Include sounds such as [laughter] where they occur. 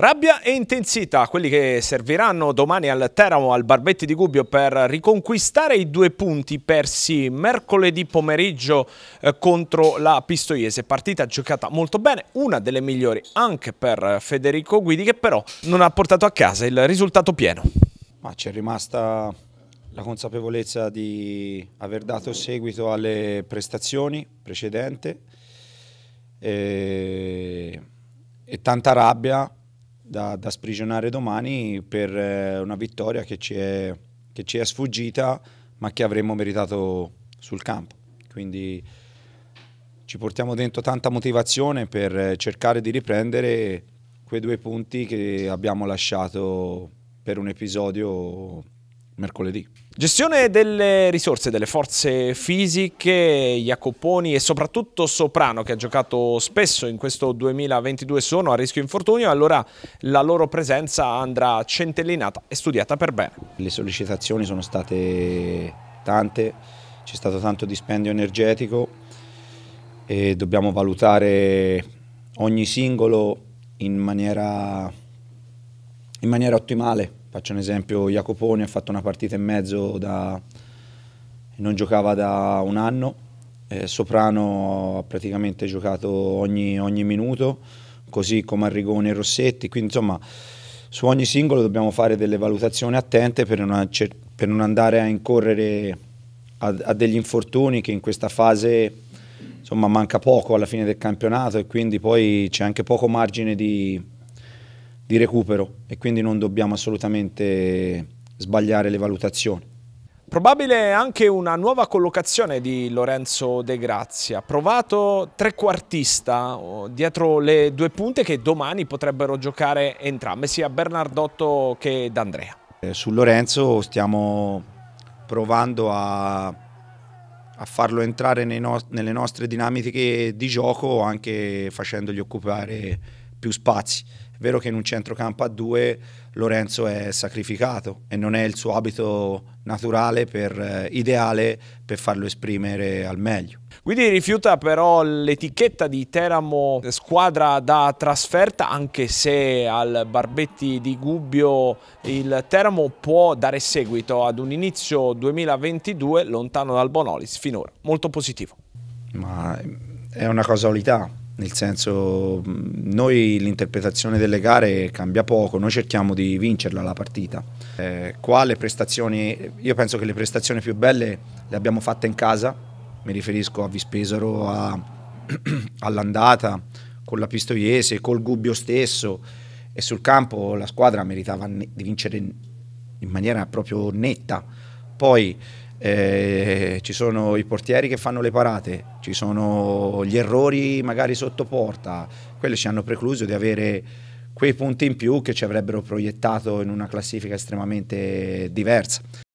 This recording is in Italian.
Rabbia e intensità, quelli che serviranno domani al Teramo, al Barbetti di Gubbio per riconquistare i due punti persi mercoledì pomeriggio eh, contro la Pistoiese. Partita giocata molto bene, una delle migliori anche per Federico Guidi che però non ha portato a casa il risultato pieno. Ma c'è rimasta la consapevolezza di aver dato seguito alle prestazioni precedenti e, e tanta rabbia da, da sprigionare domani per eh, una vittoria che ci, è, che ci, è, sfuggita ma che avremmo meritato sul campo. Quindi ci portiamo dentro tanta motivazione per eh, cercare di riprendere quei due punti che abbiamo lasciato per un episodio mercoledì. Gestione delle risorse, delle forze fisiche, Jacoponi e soprattutto Soprano che ha giocato spesso in questo 2022 sono a rischio infortunio allora la loro presenza andrà centellinata e studiata per bene. Le sollecitazioni sono state tante, c'è stato tanto dispendio energetico e dobbiamo valutare ogni singolo in maniera, in maniera ottimale Faccio un esempio, Jacopone ha fatto una partita e mezzo da... non giocava da un anno, eh, Soprano ha praticamente giocato ogni, ogni minuto, così come Arrigone e Rossetti, quindi insomma su ogni singolo dobbiamo fare delle valutazioni attente per non, per non andare a incorrere a, a, degli infortuni che in questa fase insomma, manca poco alla fine del campionato e quindi poi c'è anche poco margine di di recupero e quindi non dobbiamo assolutamente sbagliare le valutazioni. Probabile anche una nuova collocazione di Lorenzo De Grazia, provato trequartista dietro le due punte che domani potrebbero giocare entrambe, sia Bernardotto che D'Andrea. Eh, su Lorenzo stiamo provando a, a farlo entrare nei no, nelle nostre dinamiche di gioco anche facendogli occupare più spazi. È vero che in un centrocampo a due Lorenzo è sacrificato e non è il suo abito naturale, per, eh, ideale per farlo esprimere al meglio. Guidi rifiuta però l'etichetta di Teramo eh, squadra da trasferta anche se al Barbetti di Gubbio il Teramo può dare seguito ad un inizio 2022 lontano dal Bonolis finora molto positivo. Ma è una casualità, nel senso noi l'interpretazione delle gare cambia poco, noi cerchiamo di vincerla la partita. Eh, qua le prestazioni, io penso che le prestazioni più belle le abbiamo fatte in casa, mi riferisco a Vispesaro, [clears throat] all'andata, con la Pistoiese, col Gubbio stesso e sul campo la squadra meritava di vincere in maniera proprio netta. Poi eh, ci sono i portieri che fanno le parate, ci sono gli errori magari sotto porta, quelli ci hanno precluso di avere quei punti in più che ci avrebbero proiettato in una classifica estremamente diversa.